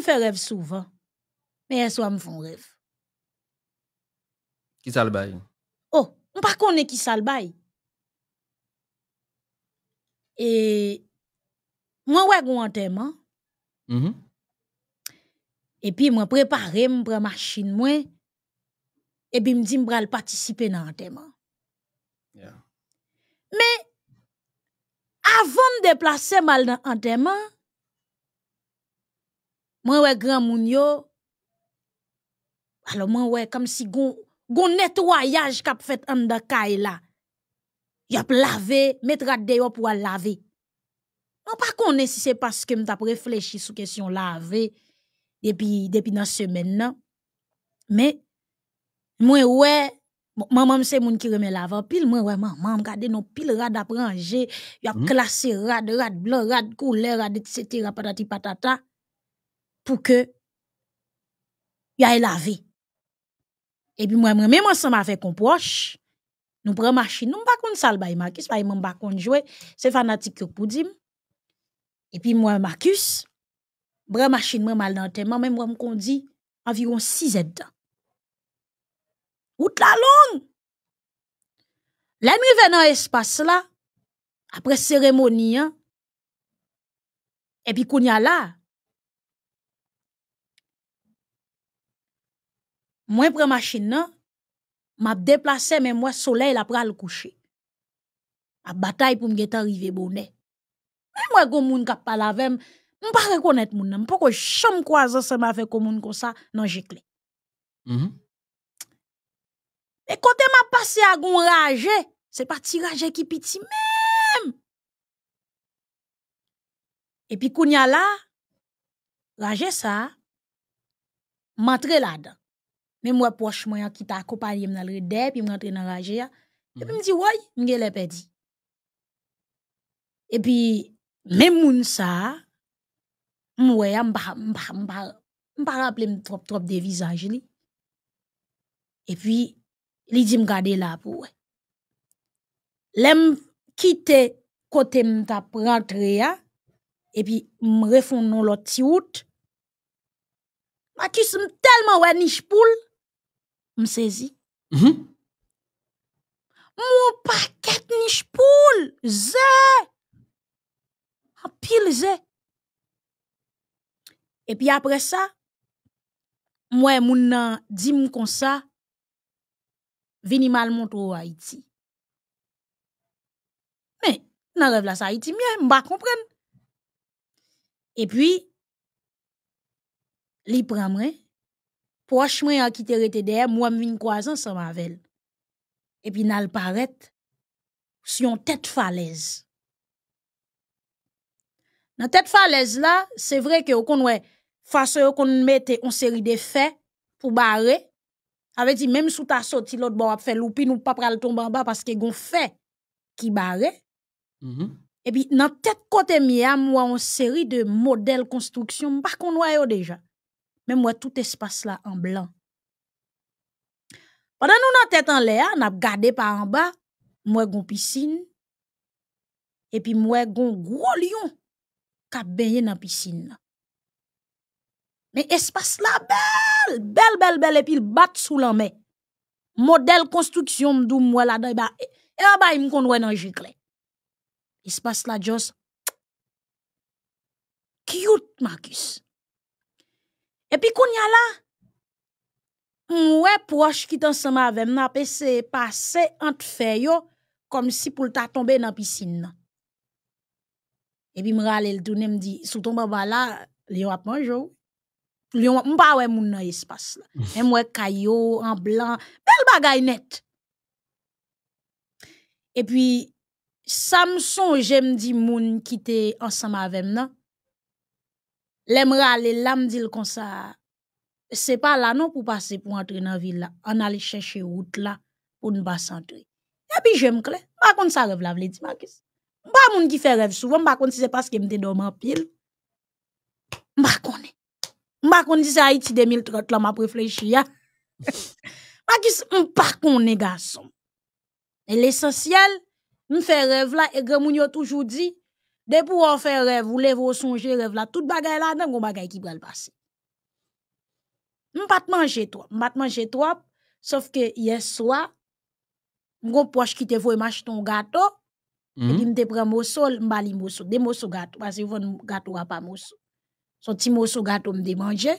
fait rêve souvent. Mais elle soit font rêve? Qui ça Oh, bail? Oh, on pas qui ça Et moi ouais un enterrement. Mm-hmm. Et puis moi préparer, me machine moi. Et puis me dit me participer dans Mais avant de déplacer mal dans enterrement, Mwen we gran moun yo, alo mwen we, kam si goun netwayaj kap fet an da kay la. Yop lave, met rad de yo pou a lave. An pa konen si se pas ke mta ap reflechi sou kesyon lave, depi nan semen nan. Me, mwen we, maman mse moun ki reme lave, an pil mwen we, maman mga de nou, pil rad ap range, yop hmm? klasi rad, rad blan, rad koule, rad etc. patati patata. pour que y ait la vie. Et puis moi même ensemble avec un proche, nous prenons machine, nous pas qu'on sale bail Marcus, pas même pas qu'on jouer, c'est fanatique pour dire. Et puis moi Marcus, prend machine moi mal dans même moi qu'on dit environ 6 heures ou Route la longue. Là nous venons espace là après cérémonie hein. et puis qu'on y a là, Mwen prema chine nan, map deplase men mwen soley la pral kouche. A batay pou mwen gete arrive bonen. Men mwen goun moun kapalavem, mwen pa rekonet moun nan, mwen poko chanm kwa zan seman fe koun moun konsa nan jekle. Mm-hmm. E kote mwen pase agon raje, se pa ti raje ki piti men. E pi koun ya la, raje sa, mwen tre la dan. Mais moi, proche, moi, qui t'a accompagné dans le redé, puis je rentre dans la rage. Et puis, je me dit oui, je l'ai perdu. Et puis, même moun ça, je ne pas rappeler trop trop de visages Li. Et puis, il dit, je garder là pour moi. L'aime quitte côté m'ta rentré, et puis m'refond non l'autre route. Ma qui tellement ouais niche poule m sezi. Mm -hmm. Moun paket nish poul, zé! Ah, en zé zé! puis puis ça ça, moun nan di moun m'm kon sa, vini mal monto mais Haiti. Mais, nan rêve la sa Haïti, mien, mba Et Et puis, li proche moi qui te rete derrière moi m'vin croise ensemble avec et puis nal paraît sur une tête falaise la tête falaise là c'est vrai que on face qu'on mette une série de faits pour barrer avait dit même sous ta sorti l'autre bord va fait loupi nous pas pral tomber en bas parce que gon fait qui barrer et puis dans tête côté miam moi une série de modèles construction pas qu'on déjà même moi, tout espace la en blanc. Pendant nous tête en l'air, on a, regardé par en bas, moi piscine. piscine, et puis moi gon gros lion qui a dans piscine. Mais espace la bel, bel, bel, bel, puis, il bat sous lan Modèle construction, construction mdou mwen la dan, et Et bas ba me kon nan jikle. lespace la cute Marcus. Et puis, quand y a là, ouais, proche qui t'ensemble avec m'a passé, passé entre yo comme si pour t'a tombé dans piscine. Et puis, m'rale le tourne, dit sur ton baba là, les ap manjou. Lion on m'pa ouais, moun nan espace là. Et m'wè en blanc, belle bagay nette. Et puis, Samson, j'aime dit moun qui t'es ensemble avec m'na. Le mra le lam dil kon sa, se pa la nou pou pase pou antre nan vil la, an ale cheshe wout la pou nou ba santre. Ya e bi jem kle, bakon sa rev la vle di makis. Mba moun ki fe rev souvan, bakon se se pa se ke mte do man pil. Mba kon, e. mba kon se se a iti de mil trot la ma preflej shia. Makis, mba kon nega son. El esensyal, mfe rev la e gen moun yo toujou di... De pouvoir faire rêve, ou lève ou songe rêve là, tout bagaille là, nan gon bagay ki pral passe. M'pat manje toi, m'pat manje toi, sauf que hier soir, mon poche qui te voye mach ton gâteau, il -hmm. et au sol pren mosol, m'bali morceaux de gâteau, parce que yon gâteau a pas mosol. Son morceau de gâteau m'de manje,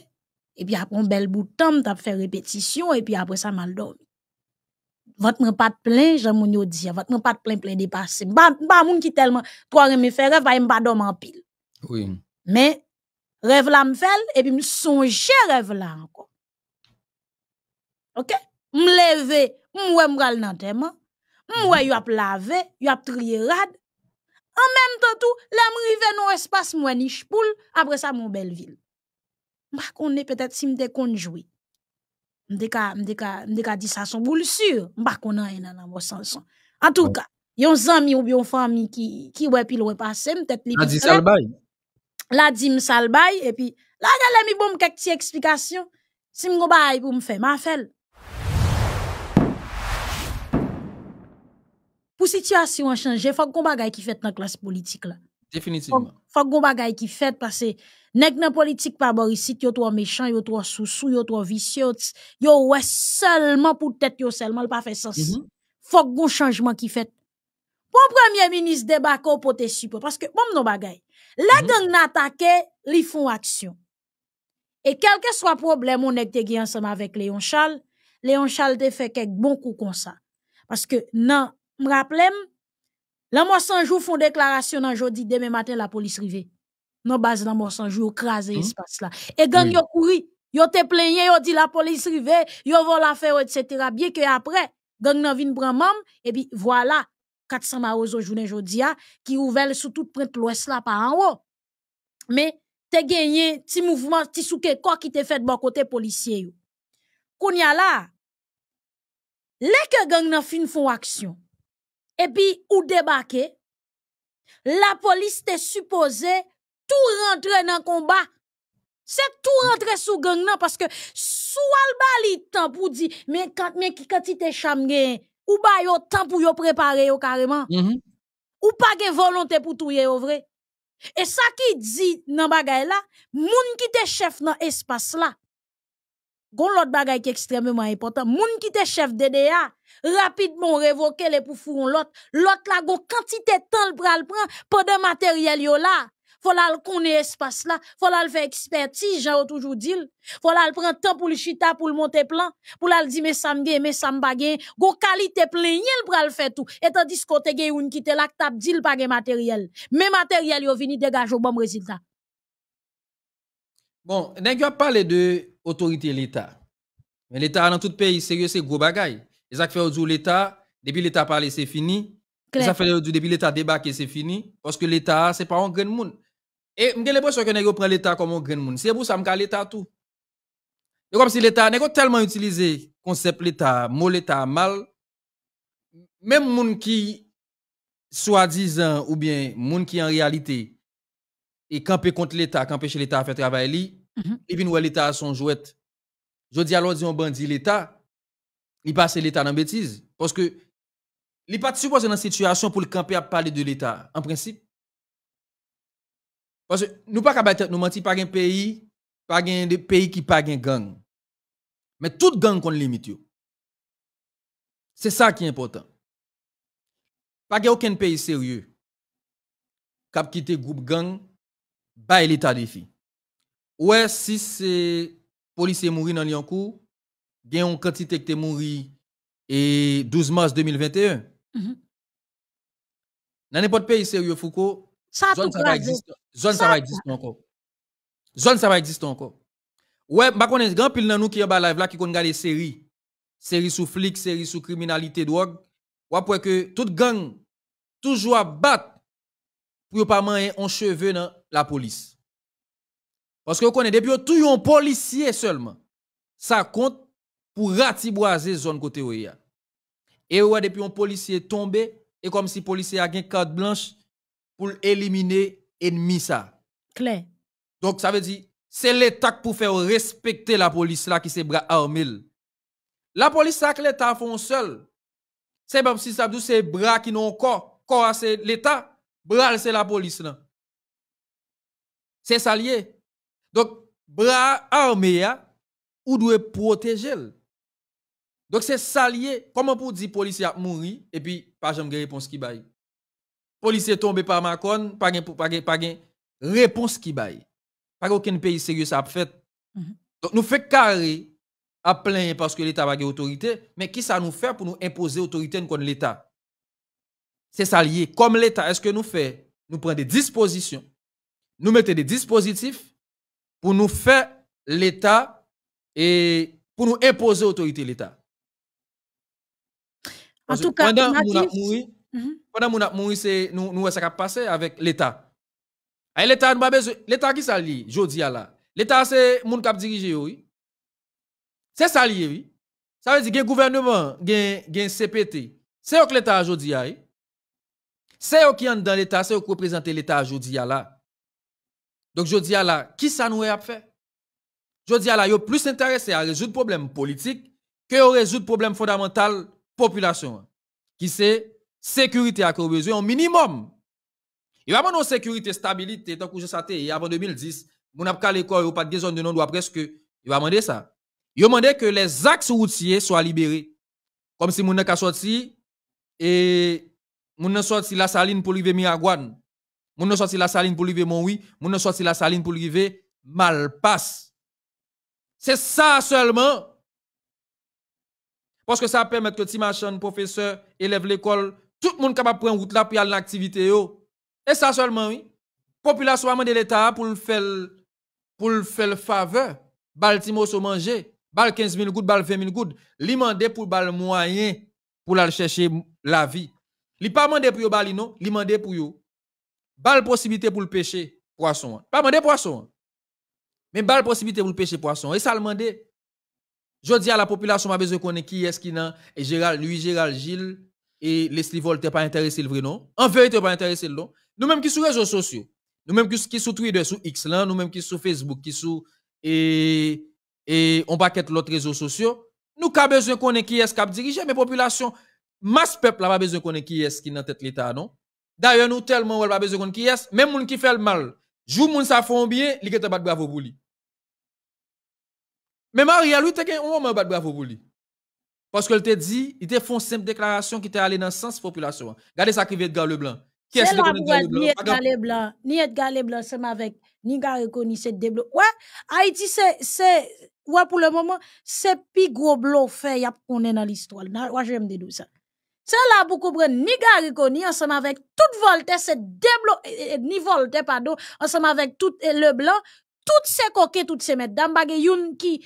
et puis après un bel bout de temps, m'tap fait répétition, et puis après ça m'a dormi votre pas de plein, j'en moun yo votre pas de plein plein dépassé. pas bah, moun qui tellement, trois reme fè rêve, pas d'homme en pile. Oui. Mais, rêve là me fait, et puis me songe rêve là encore. OK? Me me me je me ral nan teman, m y me ap lave, yo ap rad. En même temps tout, me m dans l'espace, espace moi, niche poule, après ça mon belle ville. On est peut-être si me te konjoui. Mdeka, mdeka, mdeka di sa son boul sur, mbak konan enan nan mwa san son. An touka, bon. yon zan mi ou biyon fan mi ki we pi lo we pase, mtet li... La di salbay. La di msalbay, epi la gale mi bom kek ti eksplikasyon, si mgo bay pou mfe ma fel. Pou situasyon chanje, fok kon bagay ki fet nan klas politik la. Définitivement. Faut qu'on bagay qui fait parce que nèg nan politique pa borisit yo trop méchant, yo trop soussou, yo trop vicieux, yo ouais seulement pour tête yo seulement, pas fait sens. Mhm. Faut qu'on changement ki Pour le premier ministre débat, pour tes support parce que bon non bagay. La mm -hmm. ils font action. Et quel que soit problème on est te ensemble avec Léon Charles, Léon Charles te fait quelques bons coups comme ça. Parce que non, me rappelle la sans jour font déclaration dans jodi, demain matin la police rive. non base la sans sans jour kraze hmm? espace là et gang yon yo yon yo te plenye, yo di la police rive, yo vol affaire etc. bien que après gang nan vin bran mam, et puis voilà, 400 marozo jounen jodi a qui ouvèl sous tout pointe l'ouest là par en haut mais te gagné ti mouvement, ti souke quoi ki te fait bon côté policier. yo. Koun là les que gang nan fin fon action. Et puis ou débarquer? la police te suppose tout rentrer le combat. C'est tout rentrer sous gang parce que que soit bali tant pou di, mais quand tu quantité te ou ba yo temps pour yo préparer mm-hmm. Ou pas gen volonté pour touye Et vrai et sa qui dit nan bagay là moun qui te chef dans espace là. gon lot bagay ki extrêmement important, moun qui te chef DDA, rapidement révoquer les pour fouron l'autre. L'autre la gon quantité de temps le pral prend pendant matériel yo là. Faut la connaître espace là, faut la faire expertise, j'ai toujours dit. Faut la prend temps pour le chita pour le monter plan, pour la dire mais ça me mais ça me bague, gon qualité plein le pral fait tout. Et tandis que te une qui te là tap dit le pas matériel. Mais matériel yo vini dégage au bon résultat. Bon, nèg pas parler de autorité l'État. Mais l'État dans tout pays sérieux c'est gros bagaille. Et ça fait aujourd'hui l'État, depuis l'État parlé, c'est fini. Les ça fait aujourd'hui depuis l'État débarqué, c'est fini. Parce que l'État, c'est pas un grand monde. Et j'ai l'impression que nous pris l'État comme un grand monde. C'est pour ça que l'État tout. C'est comme si l'État, pas tellement utilisé le concept l'État, mot l'État mal. Même les gens qui, soi-disant, ou bien les gens qui en réalité, et campé contre l'État, campé chez l'État à faire travail, ils et puis l'État a son jouet. Je dis alors, on bandit l'État il passe l'État dans bêtise. Parce que il n'est pas supposé dans situation pour le camper à parler de l'État, en principe. Parce que nous pas capable nous mentir par un pays, par un pays qui pas un gang. Mais toute gang qu'on limite. C'est ça qui est important. Pas aucun pays sérieux cap quitter groupe gang bail l'état défi. Ouais, si c'est policier mourir dans Lyon-Cours, gen yon quantité qui te mouri e et 12 mars mhm. 2021. Dans n'importe pays sérieux, Foucault, ça zone ça va exister. Zone ça va exister encore. Zone ça va exister encore. Ouais, bah connais grand pile dans nous qui est live là qui connaît des séries, Série sous flics, série sous criminalité drogue. Ou pour que toute gang toujours à battre pour pas manger un cheveu dans la police. Parce que vous connaissez, depuis tout un policier seulement, ça compte pour ratiboiser zone côté où Et ouais, depuis un policier tombé, et comme si policier a une carte blanche pour éliminer ennemi ça. Donc ça veut dire, c'est l'État pour faire respecter la police là qui se bras armé. La police ça que l'État font seul. C'est même si ça veut c'est bras qui n'ont corps. Corps c'est l'État, bras c'est la police là. C'est ça Donc, bras armé, ou doit protéger. Donc c'est salier. Comment pour dire policier a mouri et puis pas jamais réponse qui baille. Policier tombé par Macron, pas gen pas pas réponse qui baille. Pas aucun pays sérieux ça a fait. Mhm. Donc nous fait carré à plein parce que l'état va gagner autorité, mais qui ça nous fait pour nous imposer autorité contre l'état C'est salier. Comme l'état, est-ce que nous fait nous prenons des dispositions. Nous mettons des dispositifs pour nous faire l'état et pour nous imposer autorité l'état. En tout cas, pendant que mhm. nous avons mouru, nous avons passé avec l'État. L'État nous L'État qui s'allie, jodi là. L'État c'est qui qui dirigé, oui. C'est ça oui. Ça veut dire que gouvernement, le CPT. C'est que l'État jodi C'est eux qui sont dans l'État, c'est eux qui représentent l'État jodi là. Donc à là, qui ça nous a fait? Jodi là, yo plus intéressé à résoudre problème politique que à résoudre problème fondamental population. Qui c'est sécurité à quoi besoin, minimum. Il va a sécurité, stabilité, tant que je sais, avant 2010, mon a pas l'école ou pas de zone de non doit presque, il va demander ça. Il demande que les axes routiers soient libérés. Comme si mon a sorti et mon a sorti la saline pour arriver Miagwan, Mon a sorti la saline pour arriver Montouy, mon a sorti la saline pour arriver Malpasse. C'est ça seulement parce que ça permet que Timachan, professeur, élève l'école, tout le monde capable de prendre route là pour aller dans l'activité. Et ça seulement, oui. Population de l'État pour le faire pour le faire faveur. Baltimore se manger. Bal 15 000 gouttes, bal 20 000 gouttes. Li pour bal moyen pour aller chercher la vie. Li pas demander pour yon balino. non, pour yo. Bal possibilité pour le pêcher poisson. Pas demander poisson. Mais bal possibilité pour le pêcher poisson. Et ça le je dis à la population, ma besoin qu'on qui est-ce qui n'a, et Gérald, lui, Gérald, Gilles, et Leslie Voltaire pas intéressé le vrai nom, En vérité, pas intéressé le nom. Nous-mêmes qui sur les réseaux sociaux, nous-mêmes qui sur Twitter, sur X, nous-mêmes qui sur Facebook, qui sur, et, et on paquette l'autre réseaux sociaux, nous avons besoin qu'on qui est-ce qui a dirigé, mais population, masse peuple, pas besoin qu'on qui est-ce qui n'a tête l'État, non. D'ailleurs, nous tellement, on pas besoin qu'on qui est, ce même gens qui fait le mal, les gens qui font bien, sont pas bravo pour lui. Mais Maria, lui, t'es un moment bat bravo pour lui. Parce qu'elle te dit, il te une simple déclaration qui t'est allé dans le sens population. Regardez ça qui vient Edgar Leblanc. Qui est-ce que le Leblanc? Ni Edgar Leblanc, ni Edgar blanc c'est avec ni Garekoni, c'est deblo Ouais, Haïti, c'est, c'est, ouais, pour le moment, c'est plus gros fait qu'on est dans l'histoire. Ouais, j'aime de ça. C'est là pour comprendre ni ni ensemble avec toute Voltaire, c'est développé, eh, eh, eh, ni Volte, pardon, ensemble avec tout Leblanc, toutes ces coquets, toutes ces mesdames, bagayoun qui,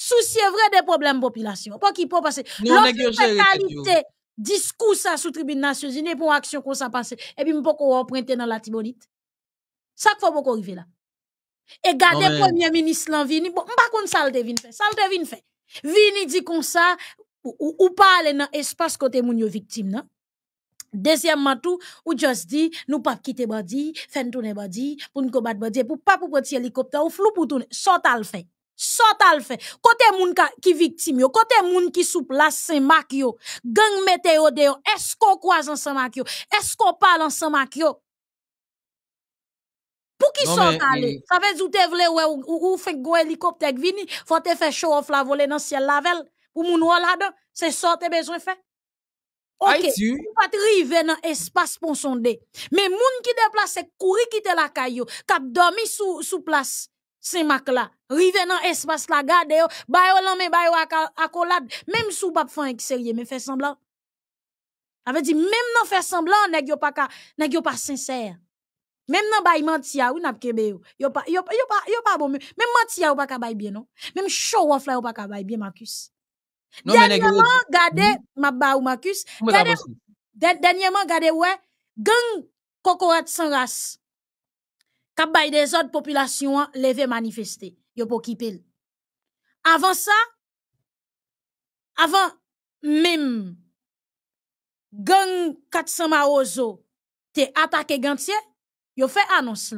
Soussye vre de problem popilasyon. Po ki po pase. Lò fè kalite, diskous sa sou tribune nasyozi, ne pou aksyon kon sa pase. E pi mpo ko wè prente nan la timonit. Sak fò mpo ko rive la. E gade non, premier ministre lan vini, mpa kon salte vin fè. Salte vin fè. Vini di kon sa, ou pa ale nan espas kote moun yo viktim nan. Dezyem matou, ou just di, nou pap kite badi, fen tounen badi, pou nko bat badi, pou pap ou poti helikopter, ou flou pou tounen. Sot al fè. sort al fait côté moun qui victime a côté moun qui sous place c'est marc yo gang mette de yo est-ce qu'on croise en Saint-Marc yo est-ce qu'on parle en Saint-Marc yo pour qui sortent aller? ça veut dire vous ou ou, ou, fait un hélicoptère vini faut te un show off la voler dans ciel lavel pour moun là-dedans c'est sorte besoin fait OK vous pas arriver dans espace pour sonder mais moun qui c'est courir quitter la caillou cap dormi sous place Saint-Marc là, rive dans espace la gade yo, ba yo lan men, ba yo même sou pas fan sérieux, mais fait semblant. Avait dit même non fait semblant, nèg yo pas nèg yo pas sincère. Même nan bay ya, ou n'a kebe yo. Yo pas yo, yo pas yo pas bon, même ya ou pas ka bay bien non. Même show off là ou pas ka bay bien Marcus. Non, dernièrement, gade hmm? ma ba ou Marcus, gade dernièrement gade ouais, gang cocorate sans race kap bay des autres populations lever manifester yo pou ki avant ça avant même gang 400 marozo te attaqué gantier yo fait annonce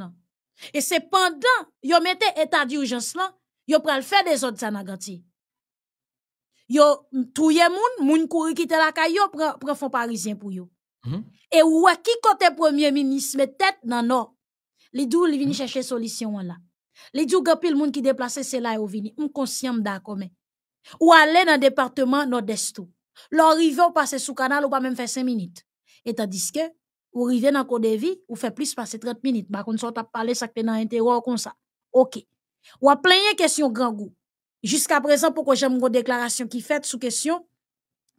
et c'est pendant yo mette état d'urgence là yo pral faire des autres dans gantier yo touye moun moun kouri quitter la caille, pran pran parisien pou yo mhm. et ouais qui côté premier ministre met tête nan nord les deux ils vini chercher solution là. Li dou pile moun ki déplacé c'est là ou vini. On conscient d'accord mais. Ou aller dans département nord-est tout. L'arrivée ou passer sous canal ou pas même faire 5 minutes. Et tandis que ou arrivez dans code de vie ou fait plus passer 30 minutes. Bah qu'on sort à parler ça que dans intérieur comme ça. OK. Ou a plein question grand goût. Jusqu'à présent pourquoi j'aime une déclaration qui fait sous question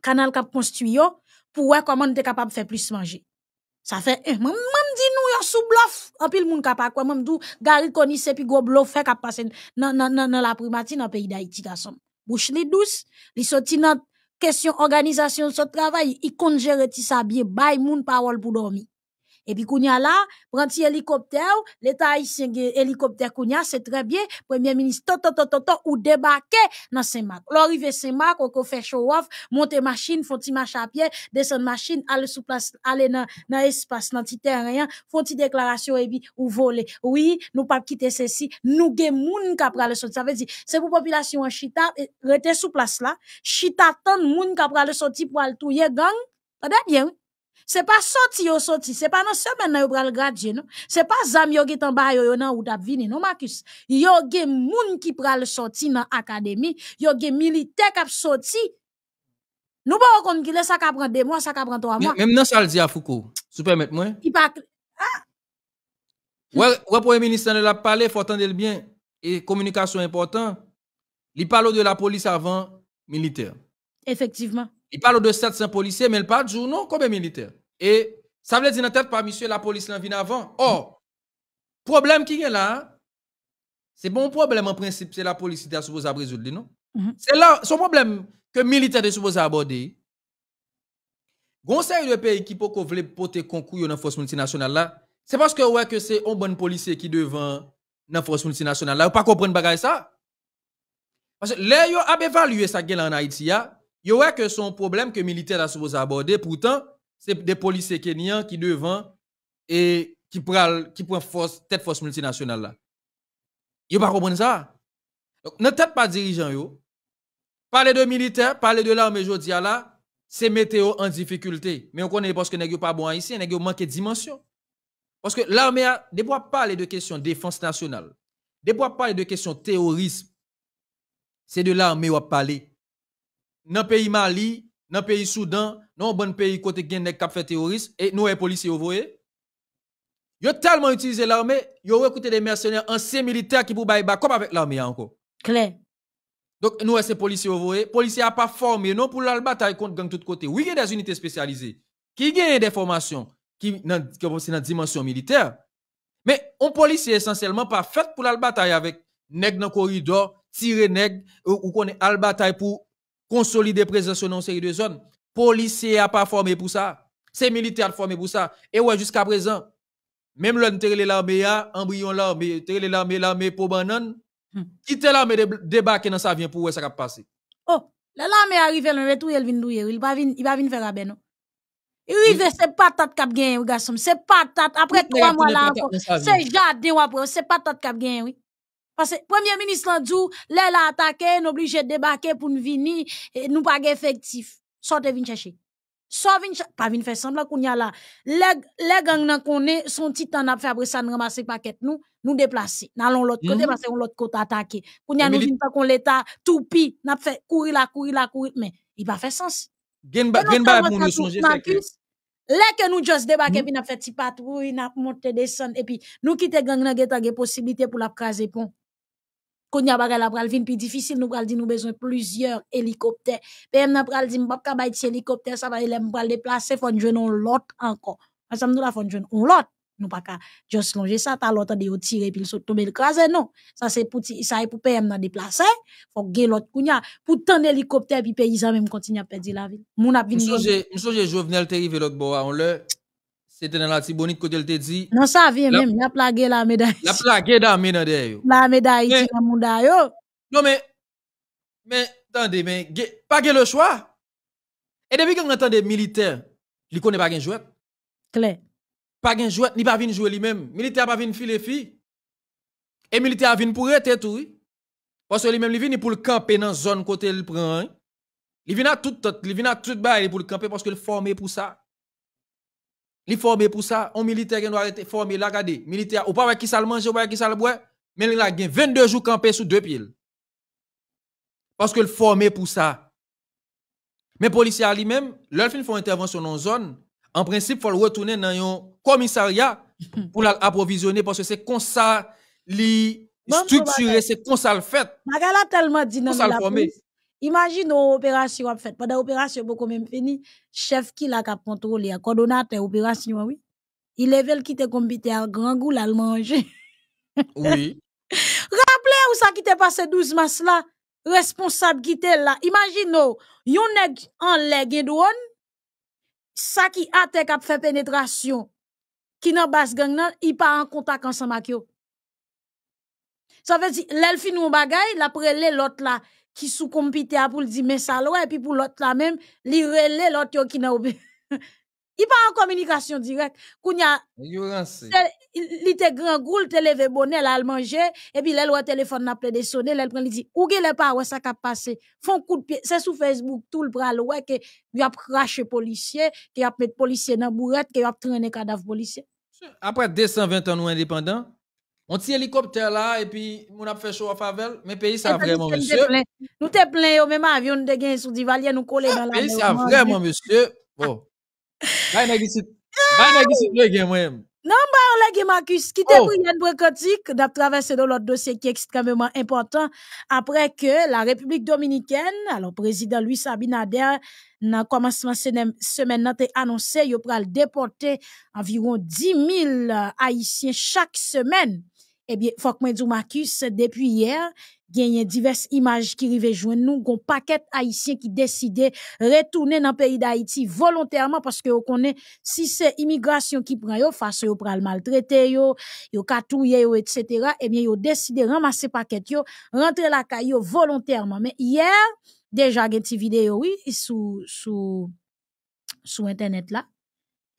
canal qu'on construit pour voir comment on est capable de faire plus manger. Ça fait eh, dit di nou yo sou blof. Anpil moun kapa wè, mwen dou, gari koni sepi go bluff fait kap pase nan, nan, nan, la primatine nan peyi da iti kasom. Bouch li douce, li soti nan kesyon organisation, travail, travay, ikon jere ti sa biye, bay moun parole pou dormi. Et puis, kounya la, pranti helikopter hélicoptère? L'État haïtien gen helikopter kounya, c'est très bien. Premier Ministre, t'as, to, to, ou débarqué dans Saint-Marc. L'arrivée Saint-Marc, ou ko show-off, monte machine, marche à pied, la machine, ale sou dans ale nan, nan espace nan font teryen, déclaration et puis, ou vole. Oui, nous pas quitter ceci, nous nou gen moun kapra le sorti. Ça veut dire c'est pour population en chita, rete sous place là. chita tan moun kapra le sorti pour aller tout gang, T'as bien, oui. Ce n'est pas sorti ou sorti, c'est pas non semaine prenez le gradye, non? C'est pas les yo qui t'en bas yo ou des vini, non, Marcus? Yo ge moun qui pral sorti nan akademi, yo ge milite kap sorti. Nous pas kon ça sa prend de mois, ça prend trois mois. Même ça hein? le dit a Foucault, sou permet Vous moi pa... Ah! pour le ministre de la palais, faut attendre bien, et communication importante il parle de la police avant militaire. Effectivement. Il parle de 700 policiers, mais il parle du non comme militaires. Et ça veut dire dans tête par monsieur la police vient avant. Or, problème qui est là, c'est bon problème en principe, c'est la police qui est supposée résoudre, non? Mm-hmm. C'est là son problème que les militaire est supposé aborder. Conseil de pays qui peut porter concours dans force multinationale là, c'est parce que ouais que c'est un bon policier qui devant la force multinationale là, ou pas comprendre ça. Parce que là yo a évalué ça en Haïti Yo ouais que son problème que militaire a supposé aborder, pourtant, c'est des policiers kenyans qui devant et qui prennent qui prend force tête force multinationale là. pas comprendre ça. Donc ne tête pas dirigeant yo. Parler de militaire, parler de l'armée jodi là, c'est météo en difficulté. Mais on connaît parce que n'est pas bon ici, n'est manque de dimension. Parce que l'armée a pas parler de questions défense nationale. Des parler de questions terrorisme. C'est de l'armée on parler dans le pays Mali, dans le pays Soudan, dans le bon pays côté qui a fait terroristes, et nous, les policiers, vous voyez. Ils ont tellement utilisé l'armée, ils ont écouté des mercenaires anciens militaires qui pour bailler comme avec l'armée encore. Clair. Donc, nous, ces policiers, vous voyez, policiers n'ont pas formé, non, pour la bataille contre gang de tous côtés. Oui, il y a des unités spécialisées qui ont des formations qui dans la dimension militaire. Mais un policier essentiellement pas fait pour la bataille avec nèg dans le corridor, tirer nèg ou qu'on est al bataille pour consolider présence dans une série de zones. Policiers a pas formé pour ça. C'est militaires formé pour ça. Et ouais, jusqu'à présent, même l'on télé l'armée, embryon l'armée, télé l'armée, l'armée pour banane, hmm. quitte l'armée débarquer dans sa vient pour ça va passer. Oh, l'armée arrive, elle met tout, elle vient douiller, il va venir, il va venir faire la non? Il arrive, c'est patate cap gagné, garçon, c'est patate, après trois mois là, c'est jardin, après, c'est patate cap gagné, oui. Parce que premier ministre Landou, là, l'a attaqué, nous obligé de débarquer pour nous venir, et nous pas effectif. Sortez, venez chercher. Sortez, Pas venir faire semblant qu'on y a là. Les gangs nan connaît, son titan n'a fait après ça, nous ramasser paquet, nous, nous déplacer. N'allons l'autre côté, mhm. parce qu'on l'autre côté attaqué. Qu'on y a nous venir pas qu'on l'état, tout pi, n'a fait courir là, courir là, courir, mais il pas fait sens. Genba, genba, on pour nous songer, Lè que nous just debake mm. pi fait petit patrouille patrou, a monté desan, et puis nous gang nan geta possibilité pour pour la pont pont qu'on y a bagarre la pral vin plus difficile nous pral dit nous besoin plusieurs hélicoptères PM n'a pral dit m'pa ka hélicoptère ça va il aime déplacer faut jwenn l'autre encore ensemble nous la faut jwenn l'autre nous pas ka just longer ça t'a l'autre de tirer puis saute tomber écraser non ça c'est pour ça est pour PM n'a déplacer faut gagne l'autre qu'on y a pour tant hélicoptère puis paysan même continue à perdre la ville mon a vinn songe songe jovenel t'arrive l'autre bois on l'a c'était dans la Tibonite quand elle te dit. Non, ça vient même. La plagué la médaille. La plagué la médaille. La médaille, la médaille. Non, mais, mais, attendez, mais, pas le choix. Et depuis qu'on entend des militaires, il connaît pas joueurs. jouet. clair Pas ils jouet, ni pas venir jouer lui-même. Militaire pas venir filer filles Et militaire vient pour être tout, oui. Parce que lui-même, il vient pour le camper dans la zone côté il prend. Hein. Il vient à tout, il vient à tout bail pour le camper parce qu'il formé pour ça. Li formé pour ça, on militaire qui doit être formé là, regardez, militaire, ou pas qui ça le mange, ou pas qui ça le boit, mais il a 22 jours campé sous deux piles. Parce que le formé pour ça. Mais policier lui-même, leur fin font intervention dans zone, en principe, il faut le retourner dans un commissariat hmm. pour l'approvisionner parce que c'est comme ça, li structuré, c'est comme ça le fait. Magala tellement dit dans la police, Imagine l'opération a fait. Pendant l'opération, beaucoup même fini, chef qui l'a cap contrôlé, coordonnateur opération, oui. Il levé le te comité à grand goût, l'a manger. Oui. Rappelez ou ça qui te passé 12 mars là, responsable qui était là. Imagine ou, yon nèg en lègue douane, ça qui a te cap fait pénétration, qui n'a bas gang nan, il pas en contact ensemble avec yo. Ça veut dire, l'elfi ou bagay, la prélé l'autre là qui sous compité à pour dire mais ça loi et puis pour l'autre là même les relais, l'autre qui n'a pas il pas en communication direct a il était grand goul te levé bonnet a manger et puis là le téléphone n'a plein il sonner elle prend lui dit ou est pas ouais ça a passé font coup de pied c'est sur facebook tout le bras ouais que y a craché policier qui a mettre policier dans bourette qui a traîné cadavre policier après 220 ans nous indépendants on tient l'hélicoptère là et puis on a fait chaud à Favel. Mais pays ça vraiment, monsieur. Nous t'es plein, oh, même avion de gain sous Divalier, nous coller dans la Pays c'est vraiment, monsieur. Bon. Bye, Nagisit. Bye, Nagisit, le gain moi Non, bah, on l'a Marcus, qui t'es oh. pris une brecotique d'a traversé dans l'autre dossier qui est extrêmement important après que la République dominicaine, alors président Luis Abinader, dans le commencement de semaine, a annoncé qu'il pourrait déporter environ 10 000 euh, Haïtiens chaque semaine. Eh bien, faut que Marcus depuis hier, a diverses images qui rivaient joindre nous, gon paquet haïtien qui de retourner dans pays d'Haïti volontairement parce que on connaît si c'est immigration qui prend yo face yo pral maltraiter yo, yo katouye yo etc. Eh bien, yo décidé ramasser paquet yo, rentrer la bas volontairement. Mais hier, déjà gen ti vidéo oui, sous sous sous internet là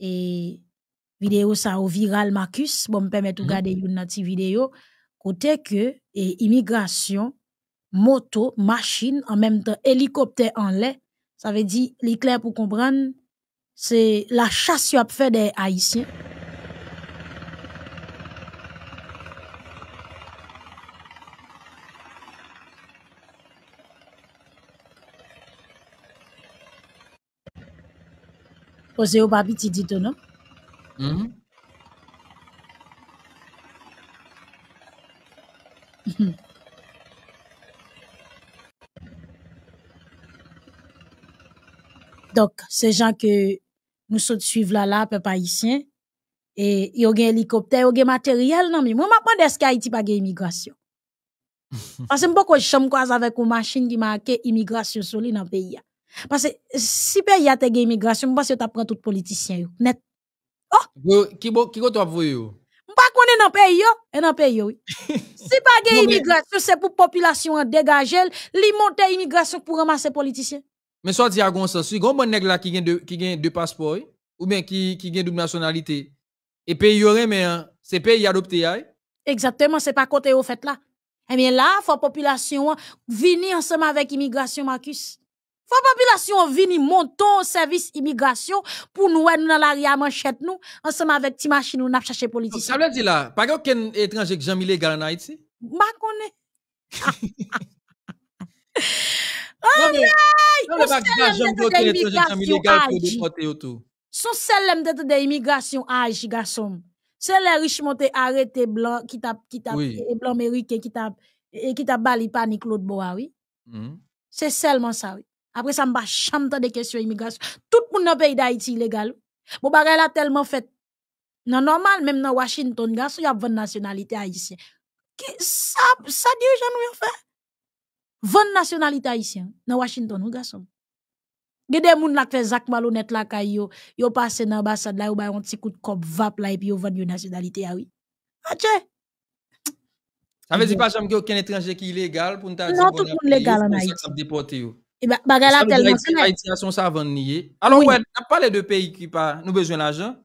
et vidéo ça au viral Marcus, bon me permet de mm-hmm. regarder une petite vidéo côté que et immigration moto, machine en même temps hélicoptère en l'air, ça veut dire clairs pour comprendre c'est la chasse a fait des haïtiens. Posez au papi, tu dis non? Mm-hmm. Dok, se jan ke mousot suiv lala pe pa isyen e yon gen helikopter, yon gen materyel nan mi, moun ma pwande eske Haiti pa gen imigrasyon Pase mpo ko jom kwa zavek ou masin ki ma ake imigrasyon soli nan veya Pase si pe yate gen imigrasyon mpo se yo tapre tout politisyen yo, net que Qui bo, qui Je ne sais pas qu'on est dans le pays yo, et dans pays yo. E si pas gay immigration, c'est pour la population dégager, li monte immigration pour ramasser les politiciens. Mais si tu as gon sens, si tu bon nèg la qui a deux qui deux passeports, ou bien qui qui gagne double nationalité, et pays yo hein, c'est pays adopté Exactement, Exactement, c'est pas côté au fait là. Eh bien là, faut population hein, vienne ensemble avec l'immigration, Marcus. Fwa popilasyon vini monton servis imigrasyon pou nou en nou nan la riyaman chet nou. Anseman vek timashi nou nap chache politisyon. Sa mwen di la, paga ou ken etranje ki jamile gana iti? Mba konen. Non, non, non, Son sel lem dete de imigrasyon aji gason. Sel le riche monte arete blan merike ki tabali e e panik lout bo awi. Se sel man sa wik. apre sa mba chanm ta de kesyon imigraso. Tout moun nan peyi da Haiti ilegal. Mou bagay la telman fet. Nan normal, menm nan Washington, gaso yon venn nasyonalite Haitien. Ki sa diyo jan ou yon fe? Venn nasyonalite Haitien nan Washington, ou gaso? Gede moun lak fe Zak Malou net lak a yo, yo pase nan basad la, yo bayon tsi kout kop vap la, epi yo venn yon nasyonalite awi. Ache? Sa vezi pa chanm ki yo ken etranje ki ilegal pou nta zi moun yon peyi yon seks ap depote yo. Et bien, bah, ça. Alors, on a parlé de pays qui pas nous besoin d'argent.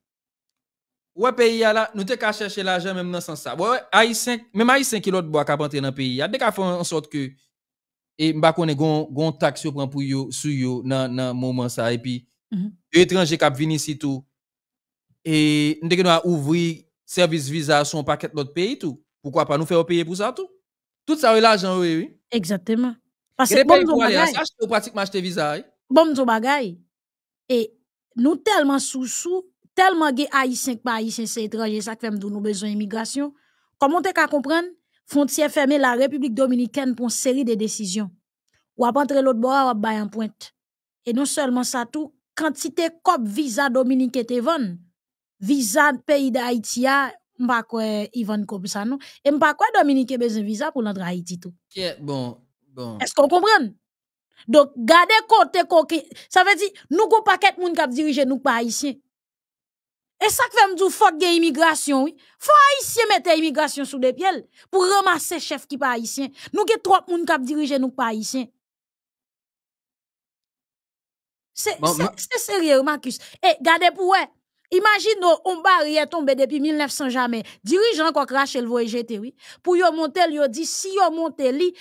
Ouais, pays, là, nous te qu'à chercher l'argent même dans ce sens. Ouais, ouais, Haïtien, même Haïtien qui l'autre bois qui a rentré dans le pays, il a des cas en sorte que, et bah, qu'on est gon, gon taxe sur pour yo, sur yo, dans un moment ça, et puis, mhm. étranger qui a venu ici tout, et nous devons ouvrir service visa son paquet l'autre notre pays tout. Pourquoi pas nous faire payer pour ça tout? Tout ça, l'argent, oui, oui. Exactement. Parce que bon mzou ça c'est pratiquement acheter visa. Eh? Bon mzou Et nous tellement sous-sous, tellement gay haïtien pas haïtien c'est étranger, ça fait nous besoin immigration Comment t'es qu'à comprendre? Frontière fermée, la République dominicaine pour une série de décisions. Ou à entrer l'autre bord, ou à en pointe. Et non seulement ça tout, quantité cop visa dominique te vend Visa pays d'Haïti, m'pa quoi, ils vendent comme ça, non? Et m'pa quoi Dominique besoin visa pour l'entrée Haïti tout. bon. Est-ce qu'on comprend? Donc, gardez côté coquin. Ça veut dire, nous avons pas de qui dirige nous pas ici. Et ça fait me faut ait immigration, oui. Faut haïtien mettre immigration sous les pieds pour ramasser chef qui pas haïtien. Nous avons trop personnes qui dirige nous pas ici. C'est sérieux, Marcus. Et eh, gardez pour ouais. Imagine on barrière tombé depuis 1900 jamais. Dirigeant quoi cracher le voyage oui. Pour yo monter, yo dit si yo monter li,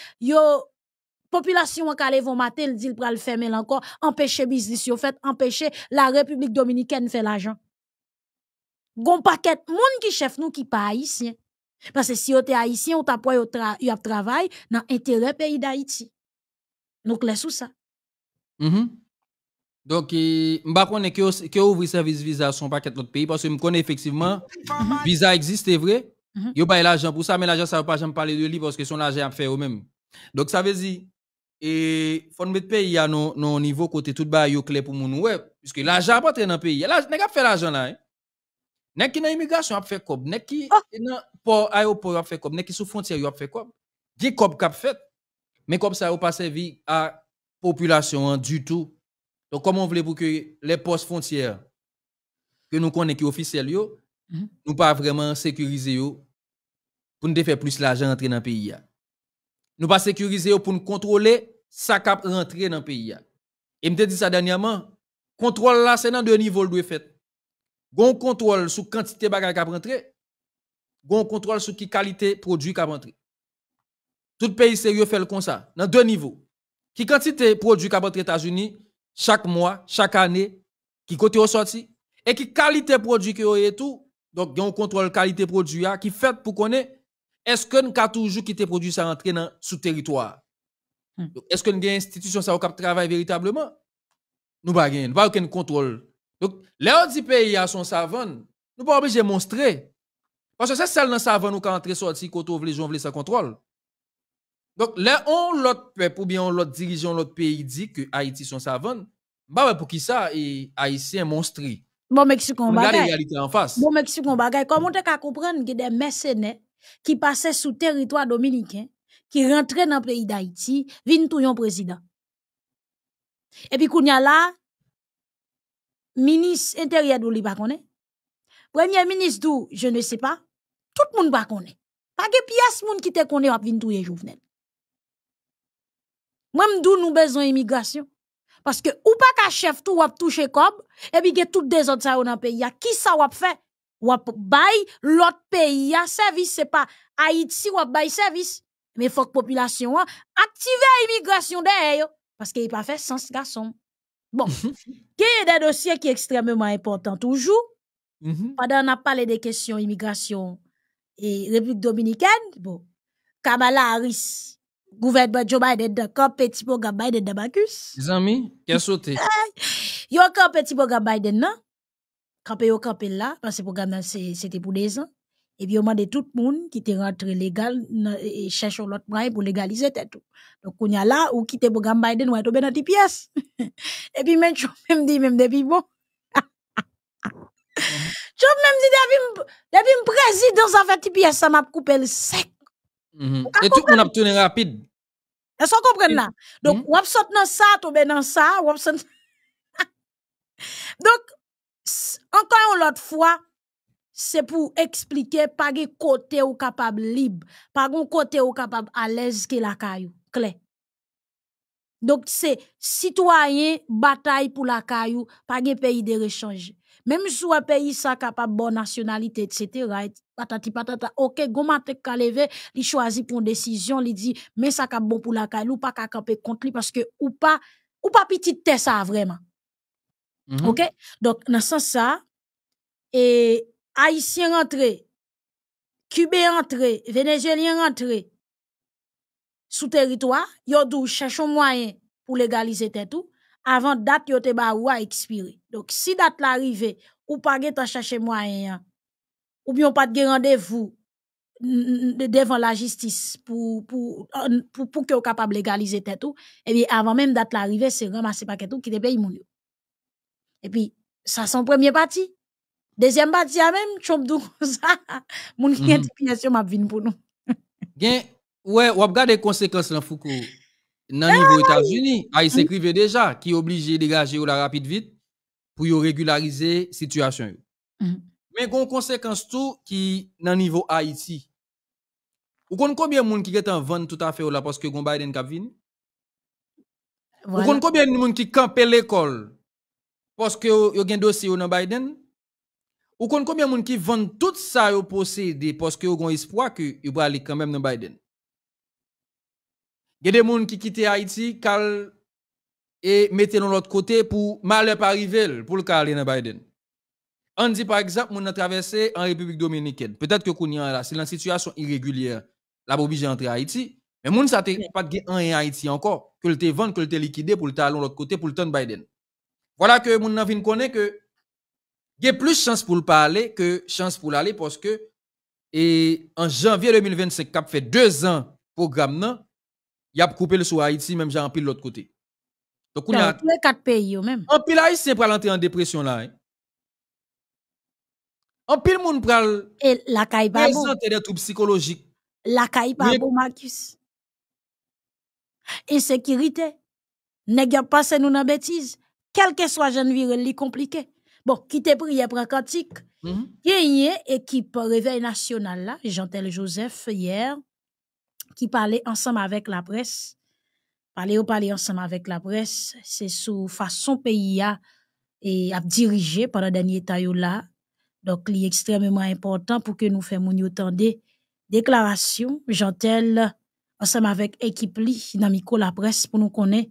population en vont matin, il dit le fermer encore, empêcher business, yo fait empêcher la République dominicaine faire l'argent. Gon paquet moun qui chef nous qui pas haïtien. Parce que si vous êtes haïtien, vous avez tra travail dans l'intérêt pays d'Haïti. Donc, sous ça. -hmm. Donc, je ne sais pas que ouvrir service visa son paquet notre pays parce que je connais effectivement, visa existe, c'est vrai. Vous n'y a pas l'argent pour ça, mais l'argent, ça ne va pas j'en parler de lui parce que son argent a fait eux-mêmes. Donc, ça veut dire, E fon met peyi ya nou nivou kote tout ba yo kle pou moun wè. Piske la jan ap ap tre nan peyi. Ne kap fe la jan la. Nè ki nan imigrasyon ap fe kob. Nè ah! ki nan ayo pou yo ap fe kob. Nè ki sou fontyer yo ap fe kob. Di kob kap fet. Men kob sa yo pa sevi a populasyon an du tout. Ton komon vle pou ke le pos fontyer. Ke nou konen ki ofissel yo. Nou pa vreman sekurize yo. Poun de fe plus la jan ap tre nan peyi ya. Nous pas sécuriser pour nous contrôler sa cap rentrer dans le pays. Et te dit ça dernièrement, contrôle là c'est dans deux niveaux doit fait. Gon contrôle sur quantité la cap rentrer, gon contrôle sur qui qualité produit cap rentrer. Tout pays sérieux fait le comme ça, dans deux niveaux. Qui quantité produit cap rentrer États-Unis chaque mois, chaque année, qui côté sorti et qui qualité produit qui est tout. Donc gon contrôle qualité produit qui fait pour ait est-ce que nous avons toujours quitté produit sans entrer dans sous territoire hmm. est-ce que nous avons une institution ça qui travaille véritablement nous pas nous pas aucun contrôle donc les autres pays à son savon, nous pas obligé de montrer parce que c'est celle dans savane nous qui entrer sorti les gens jonvle sans contrôle donc là on l'autre peuple ou bien l'autre dirigeant l'autre pays dit que Haïti son savane bah pour qui ça et haïtien monstre Bon Mexique on La réalité en face. Bon Mexique on comme Comment tu as comprendre que des mercenaires qui passait sous territoire dominicain, qui rentrait dans le pays d'Haïti, vint tout président. Et puis, y a là, ministre intérieur du li pa Premier ministre d'où, je ne sais pas. Tout le monde ne connaît Pas de pièce moun qui te koné ap vint tout yon jouvenel. Même d'où nous besoin immigration. Parce que ou pas ka chef tout ou monde touche cob et puis, y tout des autres ça dans le pays. Qui ça va faire ou bay l'autre pays à service c'est pas Haïti ou bay service mais faut que population active immigration derrière parce qu'il pas fait sens garçon bon y a des dossiers qui sont extrêmement important toujours mhm. pendant on a parlé des questions immigration et République dominicaine bon Kamala Harris gouvernement Joe Biden de petit programme Biden de Bacus les amis qui a sauté yo quand petit programme Biden non Campé au campé là, parce que programme c'était pour des ans. Et puis, on demandé tout le monde qui était rentré légal et cherche l'autre moyen pour légaliser tout. Donc, on y a là, ou quitter pour programme Biden, on est tombé dans des pièces. et puis, même, je même dit, même depuis bon. je mm-hmm. même dit depuis depuis président ça fait pièce ça m'a coupé le sec. Mm-hmm. Ah, et tout on a tourné rapide. Est-ce qu'on comprend là mm-hmm. Donc on saute dans ça, tomber dans ça, Donc encore une autre fois, c'est pour expliquer pas quel côté ou capable libre, pas quel côté ou capable à l'aise que la caillou. Donc, c'est citoyen, bataille pour la caillou, pas quel pays de rechange. Même si un pays ça capable de bonne nationalité, etc., ok, comment il choisit pour une décision, il dit, mais ça capable bon pour la caillou, pas qu'à camper contre lui, parce que ou pas, ou pas petite tête ça vraiment. Mhm. OK? Donc, dans ce sens, ça, et Haïtien rentré, Cubain rentré, Vénézuélien rentré, sous territoire, ils dou chercher un moyen pour légaliser tout avant date la te ba ou expiré. Donc, si date l'arrivée, ou pas gen chercher moyen, hein. ou bien pas de rendez-vous devant la justice pour pour euh, pour, pour que capable légaliser tout et eh bien avant même date l'arrivée c'est ramasser paquet tout qui te paye et puis, ça, son premier parti. Deuxième parti, a même, dou ça. Moun qui mm -hmm. m'a vin pour nous. Gen, ouais, ou regarde les conséquences, là, Foucault. Nan niveau États-Unis, a ah, mm. s'écrivait déjà, qui obligé de dégager ou la rapide vite pour régulariser situation. Mm. Mais gon conséquence tout qui nan niveau Haïti. Vous kon combien monde qui est en vente tout à fait là parce que gon Biden kap Vous venir Ou kon combien monde qui camper l'école parce que yo un dossier dans Biden. Ou kon combien moun qui vendent tout ça yo possédé parce que yo gon espoir que yo va aller quand même dans Biden. Il y a des gens qui quittent Haïti et mettent de l'autre côté pour malheur arriver pour le caler dans Biden. On dit par exemple, on a traversé en République dominicaine. Peut-être que vous là, c'est la situation irrégulière, la obligé d'entrer à Haïti. Mais moun ça pas de en Haïti encore, que le te vendre, que le liquider pour le talon l'autre côté pour le temps Biden. Voilà que mon vin connaît que il y a plus de chance pour le parler que chance pour l'aller parce que et en janvier 2025, cap fait deux ans programme nan y'a a coupé le sou Haïti même j'ai pile l'autre côté. Donc on a quatre pays même. En pile Haïtien pour aller en dépression là. Hein? En pile moun pral et la caille des troubles psychologiques. La caille pas bon Marcus. Insécurité. Nèg a passé nous dans bêtise quel que soit jeune viril li compliqué. Bon, qui te Il pour cantique. Mhm. une équipe Réveil National là, jean Joseph hier qui parlait ensemble avec la presse. Parler ou parler ensemble avec la presse, c'est sous façon pays a et a dirigé pendant dernier temps là. Donc, est extrêmement important pour que nous fassions entendre déclaration, jean ensemble avec équipe li la presse pour nous connaître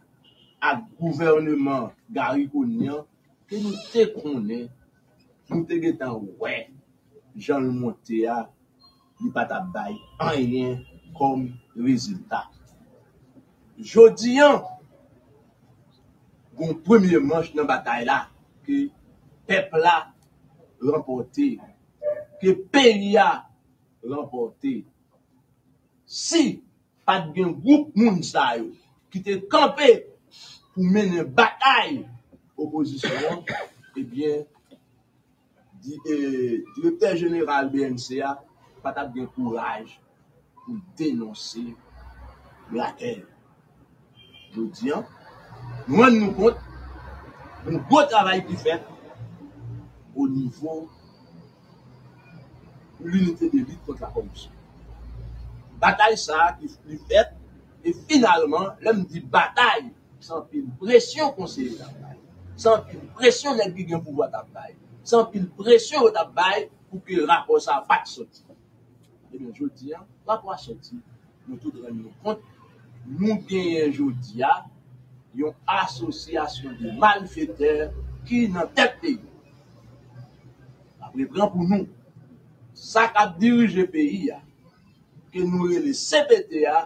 ak gouvernement gari konyen, ke nou te konen, nou te getan wè, jan nou monte ya, li pata bay, an enyen, kom rezultat. Jodi an, goun premye manche nan batay la, ke pepla, renpote, ke peli ya, renpote, si, pat gen goup moun sayo, ki te kampe, pou menen batay oposisyon, e eh bien, eh, direkter general BNCA patap gen kouraj pou denonser la tel. Jou diyan, nou an nou kont, nou go travay ki fet ou nivou l'unite de vit kont la kompisyon. Batay sa ki fet, et finalement, l'homme dit batay, San pil presyon konseli tabbay. San pil presyon lèkbi gen pouwa tabbay. San pil presyon ou tabbay pou ki lakwa sa pak soti. Ebyen, jouti ya, lakwa soti. Moun tout renyon konti. Moun pien yon jouti ya, yon asosyasyon di man fete ki nan tèp peyi. Aprepran pou nou, sak ap dirije peyi ya, ke nou e li sepete ya,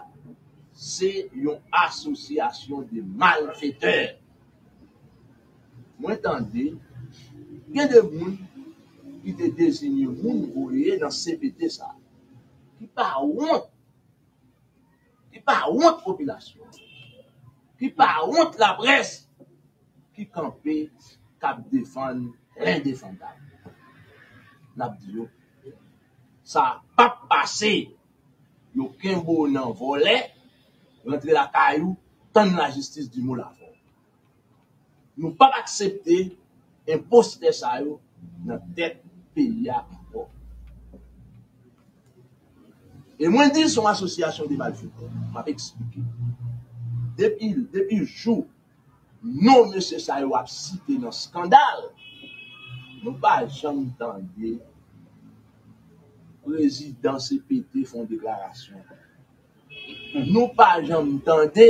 Se yon asosyasyon de mal feteur. Mwen tande, gen de moun ki te designe moun kouye dan CPT sa. Ki pa woun. Ki pa woun population. Ki pa woun la brest. Ki kanpe kap defan rey defan da. La biyo. Sa pa pase yo kenbo nan volè rentre la kayou, tan nou la jistis di mou la vè. Nou pa pa aksepte, imposte sa yo, nan det peyak wò. E mwen di son asosyasyon di mal fèk, m ap eksplike. Depil, depil chou, nou mè se sa yo ap site nan skandal, nou pa jantan ye, prezident se pète fon deklarasyon an. Nou pa jan mtande,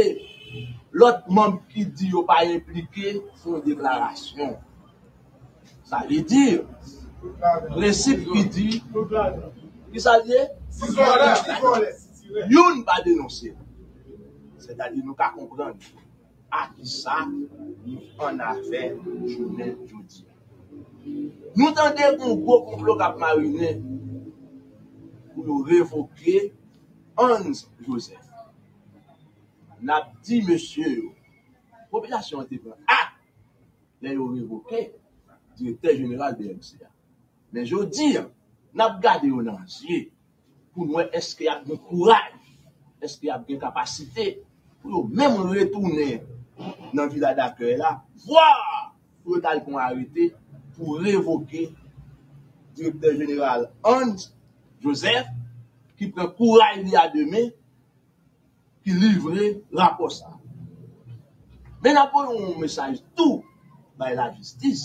lot mom ki di yo pa implike son deklarasyon. Sa li dir, resip ki di, ki sa li dir? Si vore, si vore. You npa denonse. Se dali nou ka kompran. A ki sa, ni an avè, nou jounè, nou jounè. Nou tante kon go kon blok ap marine, pou nou revoke, ans Joseph. nap di monsye yo, popilasyon te pe ak, nen yo revoke, direkte jeneral DMCA. Men yo di, nap gade yo nan siye, pou nou eske yad mou kouraj, eske yad mou gen kapasite, pou yo men moun retoune, nan vila da kre la, vwa, pou yo tal kon arite, pou revoke, direkte jeneral And, Joseph, ki pre kouraj li ademe, ki livre la posa. Men apon yon mesaj tou bay la jistis.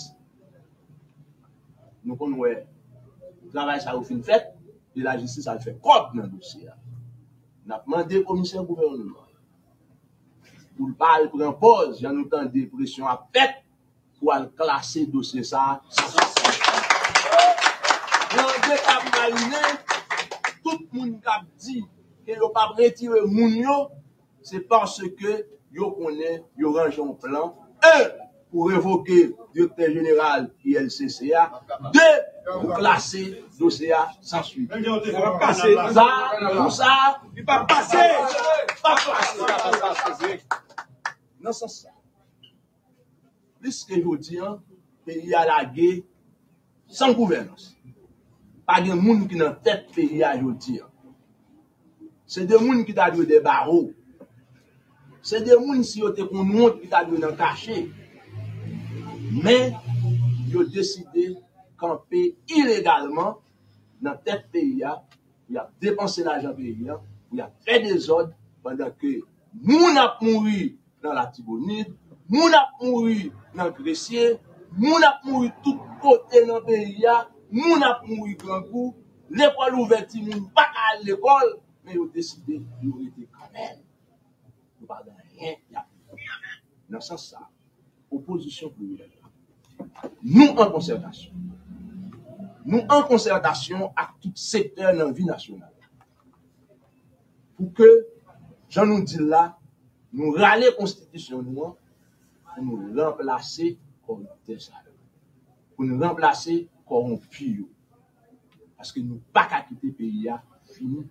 Nou kon wè, yon e, travay sa ou fin fèt, yon la jistis al fè kop nan dosi ya. Nan apman de komisyen gouverneur. Poul pal, pran pos, jan nou tan depresyon ap fèt pou al klasè dosi sa. Sisi. Yon dek ap maline, tout moun kap di, ke yo pa bretire moun yo, se parce ke yo konen, yo ranjon plan, e pou revoke diotre general ki el CCA, de ou klasi do CA sans suivi. E pa kase, e pa kase, e pa kase. Nansan sa, liske jouti an, pe yalage, san kouvenans, pa gen moun ki nan tet pe yalajouti an, Se de moun ki ta dwe de barou. Se de moun si yo te kon moun ki ta dwe nan kache. Men, yo deside kanpe irigalman nan tet peya. Ya depanse la jan peya. Ya fè de zon. Fèndan ke moun ap moui nan la tibonid. Moun ap moui nan gresye. Moun ap moui tout kote nan peya. Moun ap moui granpou. Lepwa lou veti moun baka l'ekol. mè yo deside diorite amèl, nou pa dè rè yè yè. Nan san sa, oposisyon pou yè yè. Nou an konservasyon. Nou an konservasyon ak tout sektèr nan vi nasyonal. Pou ke, jan nou di la, nou rè alè konstitisyonouan, pou nou renplase kon desare. Pou nou renplase kon piyo. Aske nou pa kakite pe yè finit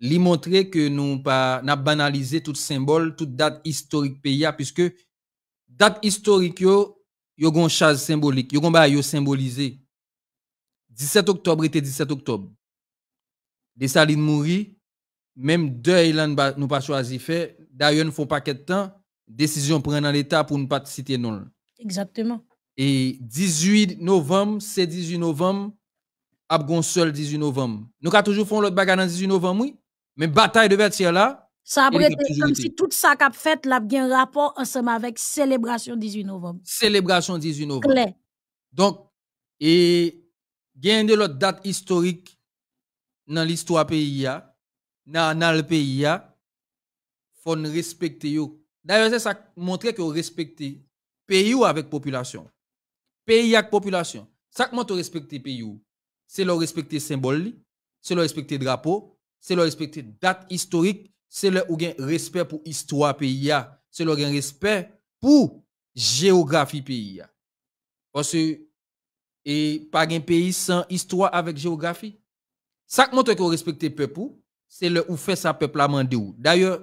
li montrer que nous pas n'a banalisé tout symbole, toute date historique pays puisque date historique yo yo gon chase symbolique, yo gon ba yo symboliser. 17 octobre était 17 octobre. salines mouri même deux là nous pas choisi fait d'ailleurs nous font pas de temps, décision prenne dans l'état pour ne pas citer non. Exactement. Et 18 novembre, c'est 18 novembre, Abgon seul 18 novembre. Nous avons toujours fait l'autre bagarre dans 18 novembre, oui. Mais bataille de vertière là, ça a comme si tout ça qu'a fait l'a bien rapport ensemble avec célébration 18 novembre. Célébration 18 novembre. Donc et gain de l'autre date historique dans l'histoire pays dans, le pays Il faut respecter D'ailleurs ça montre que respecter pays avec population. Pays avec population. Ça que montre respecter pays C'est le respecter symbole, c'est le respecter drapeau, c'est le respecter date historique, c'est le respect pour histoire pays c'est le respect pour géographie pays Parce que et pas un pays sans histoire avec géographie. Ça qui montre que respecte peuple, c'est le ou fait ça peuple mandé ou. D'ailleurs,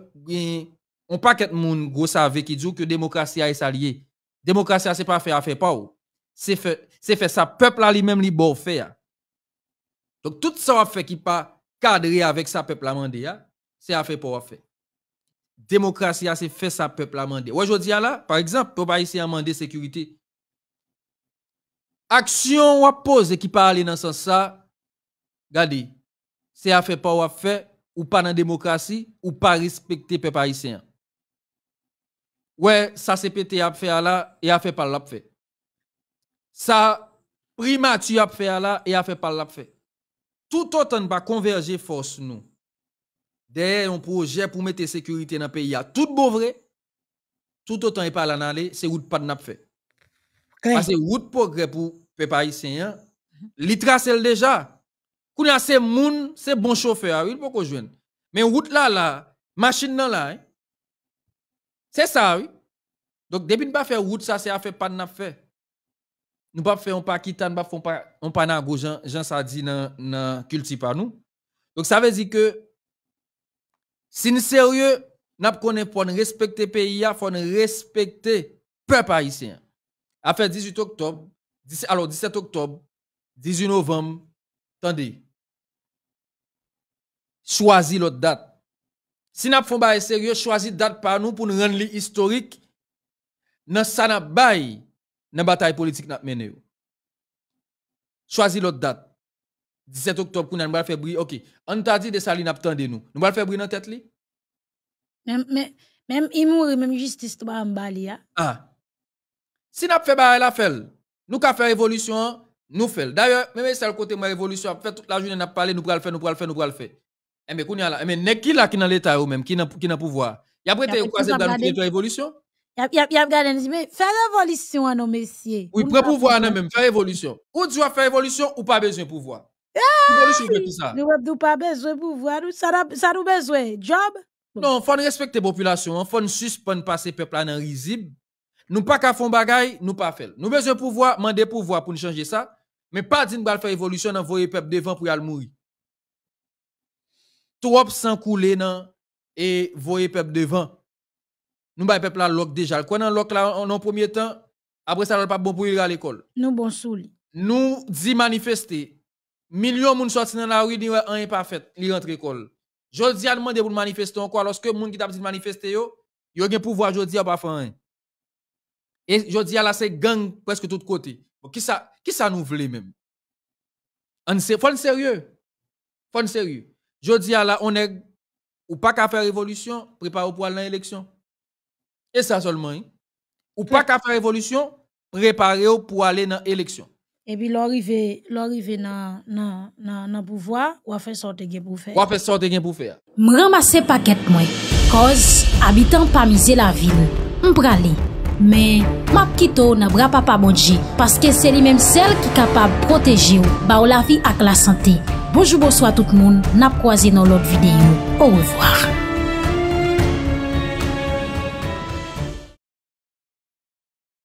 on paquet moun gros qui dit que démocratie est alliée. Démocratie c'est pas faire fait pas C'est fait c'est fait ça peuple lui-même li faire. Donc tout ça fait qui pas cadré avec sa peuple amandé, c'est à faire pour faire. Démocratie, c'est faire sa peuple je Aujourd'hui, là, par exemple, peuple haïtien ici sécurité. Action ou pose qui parle dans ce sens, regardez, c'est à faire pour faire ou pas dans la démocratie ou pas respecter peuple haïtien. Ouais, ça c'est pété à faire là et à faire par l'a fait. Ça primature à faire là et à faire par l'a fait tout autant pas converger force nous. derrière un projet pour mettre sécurité dans le pays, tout beau vrai, tout autant est pas là aller, c'est route pas de fait. Parce que route progrès pour peuple haïtien, hein. li le déjà. a ces moun, c'est bon chauffeur, hein, il faut joindre. Mais route là là, machine là là. Hein. C'est ça oui. Donc depuis ne pas faire route ça c'est à faire pas de fait nous pas faire un pas quitter, nous pas faire un pas nago, Jean, Jean sadi dit dans pas nous. Donc ça veut dire que si nous sérieux, n'a connaît pour respecter pays, nous faut respecter peuple haïtien. Après 18 octobre, alors 17 octobre, 18 novembre, attendez. Choisis l'autre date. Si nous faisons sérieux, choisis date par nous pour nous rendre historique. Dans ça pas la bataille politique n'a pas mené. Choisis l'autre date. 17 octobre, nous allons faire briller. Ok, on t'a dit de ça, nous nous. Nous allons faire briller dans la tête. Même, même, même il mourit, même justice, pas en bali. Ah. Si nous fait barre la fait, nous avons fait évolution, nous fait. D'ailleurs, même si c'est le côté de la révolution, fait toute la journée, n'a avons parlé, nous le faire, nous le faire, nous le faire. Eh, mais, eh, mais, qui là, qui dans l'État, même, qui dans le pouvoir, il y a prêté croiser dans la révolution? Y a y a mais faire révolution à nos messieurs. Oui, prend pouvoir non même, faire révolution. Ou tu vas faire révolution ou pas besoin pouvoir. Nous tout ça. pas besoin pouvoir, nous ça ça nous besoin job. Non, faut respecter population, hein. faut suspendre passer peuple en risible. Nous pas qu'à faire bagay, nous pas faire. Nous besoin pouvoir, mandé pouvoir pour nous changer ça, mais pas dire nous faire révolution envoyer voyer peuple devant pour y aller mourir. Trop sans couler et et les peuple devant. Nous les peuple là lock déjà. Quoi dans lock là en premier temps, après ça pas bon pour aller à l'école. Nous bon souli. Nous dit manifester. Millions moun sorti dans la rue, un rien pas fait, li rentre l'école. Jodi a demandé pour manifester encore lorsque moun qui t'a dit manifester yo, yo gen pouvoir jodi a pas faire rien. Et jodi a la c'est gang presque tout côté. Bon, qui ça qui ça nous voulait même On c'est faut sérieux. Faut sérieux. Jodi a là on est ou pas qu'à faire révolution, prépare pour aller à l'élection. Et ça seulement. Hein. Ou pas qu'à faire révolution, préparer vous pour aller dans l'élection. Et puis l'arrivée dans le pouvoir, ou à faire sortir de pour faire. Ou vais ramasser sortir gain pour faire. les ramasser paquet moi. Cause habitant pas misé la ville. aller Mais m'a quitto n'a bras papa bonji parce que c'est lui même celle qui capable protéger ou ba la vie avec la santé. Bonjour bonsoir tout le monde. N'a croisé dans l'autre vidéo. Au revoir.